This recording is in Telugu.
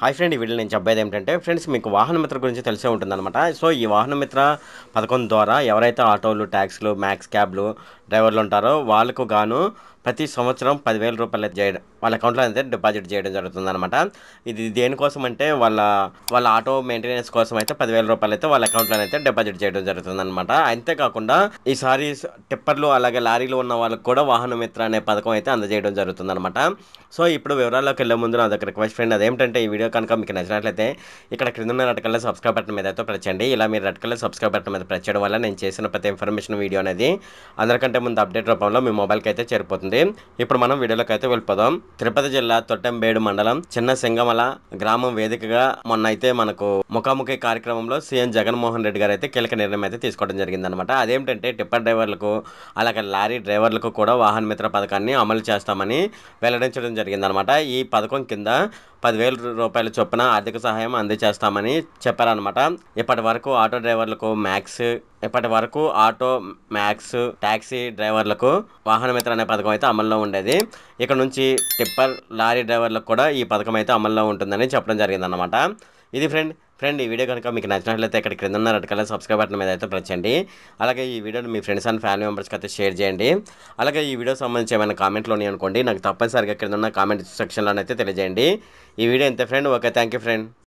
హాయ్ ఫ్రెండ్ ఈ వీడియో నేను చెప్పేది ఏంటంటే ఫ్రెండ్స్ మీకు వాహన మిత్ర గురించి తెలిసే ఉంటుందన్నమాట సో ఈ వాహన మిత్ర పథకం ద్వారా ఎవరైతే ఆటోలు ట్యాక్సీలు మ్యాక్స్ క్యాబ్లు డ్రైవర్లు ఉంటారో వాళ్ళకు గాను ప్రతి సంవత్సరం పదివేల రూపాయలు చేయడం వాళ్ళ అకౌంట్లో అయితే డిపాజిట్ చేయడం జరుగుతుంది అనమాట ఇది దేనికోసం అంటే వాళ్ళ వాళ్ళ ఆటో మెయింటెనెన్స్ కోసం అయితే పదివేల రూపాయలు అయితే వాళ్ళ అకౌంట్లో అయితే డిపాజిట్ చేయడం జరుగుతుంది అనమాట అంతేకాకుండా ఈసారి టిప్పర్లు అలాగే లారీలు ఉన్న వాళ్ళకి కూడా వాహన మిత్ర అనే పథకం అయితే అందజేయడం జరుగుతుంది అనమాట సో ఇప్పుడు వివరాల్లోకి వెళ్ళే ముందు నా దగ్గర రిక్వెస్ట్ ఫ్రెండ్ అదేంటంటే ఈ వీడియో కనుక మీకు నచ్చినట్లయితే ఇక్కడ క్రింద ఉన్న రెడ్ కలర్ సబ్స్క్రైబ్ బటన్ మీద అయితే ప్రచండి ఇలా మీరు రెడ్ కలర్ సబ్స్క్రైబ్ బటన్ మీద ప్రెస్ వల్ల నేను చేసిన ప్రతి ఇన్ఫర్మేషన్ వీడియో అనేది అందరికంటే ముందు అప్డేట్ రూపంలో మీ మొబైల్కి అయితే చేరిపోతుంది జరుగుతుంది ఇప్పుడు మనం వీడియోలోకి అయితే వెళ్ళిపోదాం తిరుపతి జిల్లా తొట్టెంబేడు మండలం చిన్న సింగమల గ్రామం వేదికగా మొన్న అయితే మనకు ముఖాముఖి కార్యక్రమంలో సీఎం జగన్మోహన్ రెడ్డి గారు అయితే కీలక నిర్ణయం అయితే తీసుకోవడం జరిగిందనమాట అదేమిటంటే టిప్పర్ డ్రైవర్లకు అలాగే లారీ డ్రైవర్లకు కూడా వాహన మిత్ర పథకాన్ని అమలు చేస్తామని వెల్లడించడం జరిగిందనమాట ఈ పథకం కింద పదివేల రూపాయల చొప్పున ఆర్థిక సహాయం అందజేస్తామని చెప్పారనమాట ఇప్పటి వరకు ఆటో డ్రైవర్లకు మ్యాక్స్ ఇప్పటి వరకు ఆటో మ్యాక్స్ ట్యాక్సీ డ్రైవర్లకు వాహనమిత్ర అనే పథకం అయితే అమల్లో ఉండేది ఇక్కడ నుంచి టిప్పర్ లారీ డ్రైవర్లకు కూడా ఈ పథకం అయితే అమల్లో ఉంటుందని చెప్పడం జరిగిందనమాట ఇది ఫ్రెండ్ ఫ్రెండ్ ఈ వీడియో కనుక మీకు నచ్చినట్లయితే ఇక్కడ క్రింద ఉన్న రెడ్ కలర్ సబ్స్క్రైబ్ బటన్ మీద అయితే ప్రచండి అలాగే ఈ వీడియోని మీ ఫ్రెండ్స్ అండ్ ఫ్యామిలీ మెంబర్స్కి అయితే షేర్ చేయండి అలాగే ఈ వీడియో సంబంధించి ఏమైనా కామెంట్లు ఉన్నాయి అనుకోండి నాకు తప్పనిసరిగా క్రింద ఉన్న కామెంట్ సెక్షన్లోనైతే తెలియజేయండి ఈ వీడియో ఎంత ఫ్రెండ్ ఓకే థ్యాంక్ ఫ్రెండ్